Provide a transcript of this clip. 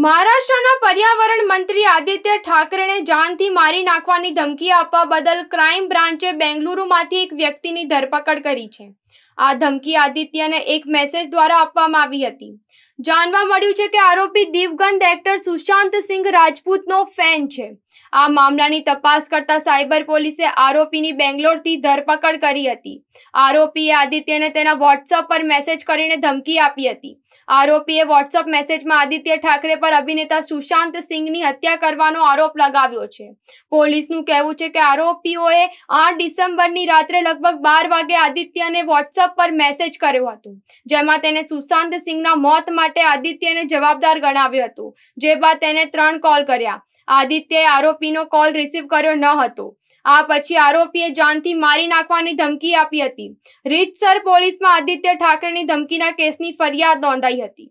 મહારાષ્ટ્રના પર્યાવરણ મંત્રી આદિત્ય ઠાકરેને જાનથી મારી નાખવાની ધમકી આપવા બદલ ક્રાઇમ બ્રાન્ચે બેંગલુરુમાંથી એક વ્યક્તિની ધરપકડ કરી છે આ ધમકી આદિત્યને એક મેસેજ દ્વારા આપવામાં આવી હતી જાણવા મળ્યું છે કે આરોપી દીવગંધ એક્ટર સુશાંત સિંઘ રાજપૂતનો ફેન છે આ મામલાની તપાસ કરતા સાયબર પોલીસે આરોપીની બેંગ્લોરથી ધરપકડ કરી હતી આરોપીએ આદિત્યને તેના વોટ્સઅપ પર મેસેજ કરીને ધમકી આપી હતી આરોપીએ વોટ્સઅપ મેસેજમાં આદિત્ય ઠાકરે પર અભિનેતા સુશાંત સિંઘની હત્યા કરવાનો આરોપ લગાવ્યો છે પોલીસનું કહેવું છે કે આરોપીઓએ આઠ ડિસેમ્બરની રાત્રે લગભગ બાર વાગે આદિત્યને વોટ્સઅપ પર મેસેજ કર્યો હતો જેમાં તેને સુશાંત સિંઘના મોત માટે આદિત્યને જવાબદાર ગણાવ્યું હતું જે બાદ તેને ત્રણ કોલ કર્યા આદિત્યએ આરોપીનો કોલ રિસીવ કર્યો ન હતો આ પછી આરોપીએ જાનથી મારી નાખવાની ધમકી આપી હતી રીતસર પોલીસમાં આદિત્ય ઠાકરેની ધમકીના કેસની ફરિયાદ નોંધાઈ હતી